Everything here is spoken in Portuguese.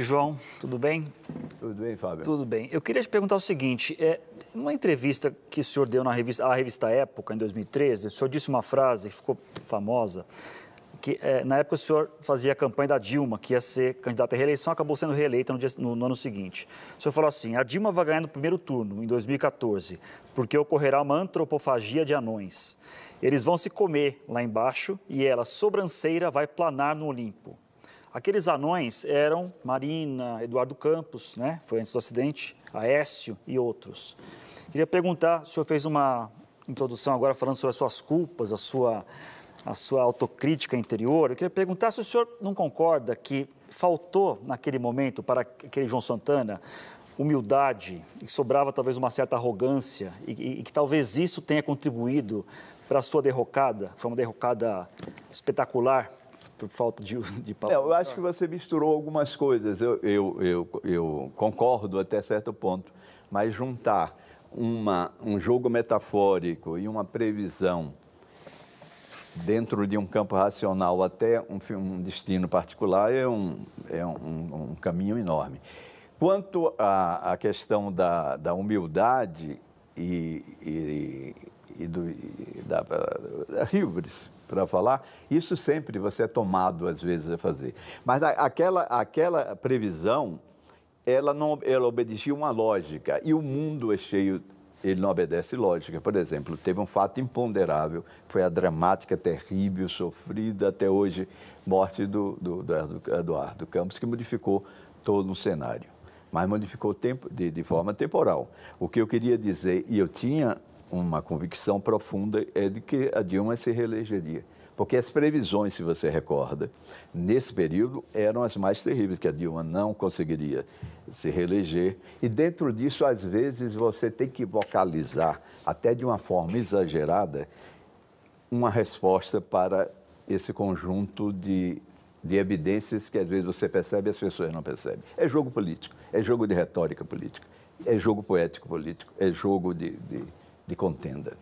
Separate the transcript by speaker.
Speaker 1: João, tudo bem? Tudo bem, Fábio. Tudo bem. Eu queria te perguntar o seguinte: é, uma entrevista que o senhor deu na revista, à revista Época, em 2013, o senhor disse uma frase que ficou famosa, que é, na época o senhor fazia a campanha da Dilma, que ia ser candidata à reeleição, acabou sendo reeleita no, dia, no, no ano seguinte. O senhor falou assim: a Dilma vai ganhar no primeiro turno, em 2014, porque ocorrerá uma antropofagia de anões. Eles vão se comer lá embaixo e ela, sobranceira, vai planar no Olimpo. Aqueles anões eram Marina, Eduardo Campos, né? Foi antes do acidente, Aécio e outros. Queria perguntar, o senhor fez uma introdução agora falando sobre as suas culpas, a sua, a sua autocrítica interior. Eu queria perguntar se o senhor não concorda que faltou naquele momento para aquele João Santana humildade, que sobrava talvez uma certa arrogância e, e, e que talvez isso tenha contribuído para a sua derrocada, foi uma derrocada espetacular por falta de, de papo. eu acho que
Speaker 2: você misturou algumas coisas. Eu, eu, eu, eu concordo até certo ponto, mas juntar uma, um jogo metafórico e uma previsão dentro de um campo racional até um, um destino particular é um, é um, um caminho enorme. Quanto à, à questão da, da humildade e, e, e, do, e da, da, da para falar, isso sempre você é tomado às vezes a fazer. Mas a, aquela, aquela previsão, ela não ela obedecia uma lógica e o mundo é cheio ele não obedece lógica. Por exemplo, teve um fato imponderável, foi a dramática, terrível, sofrida até hoje morte do, do, do Eduardo Campos, que modificou todo o cenário, mas modificou tempo, de, de forma temporal. O que eu queria dizer, e eu tinha uma convicção profunda é de que a Dilma se reelegeria. Porque as previsões, se você recorda, nesse período eram as mais terríveis, que a Dilma não conseguiria se reeleger. E dentro disso, às vezes, você tem que vocalizar, até de uma forma exagerada, uma resposta para esse conjunto de, de evidências que às vezes você percebe e as pessoas não percebem. É jogo político, é jogo de retórica política, é jogo poético político, é jogo de, de de contenda.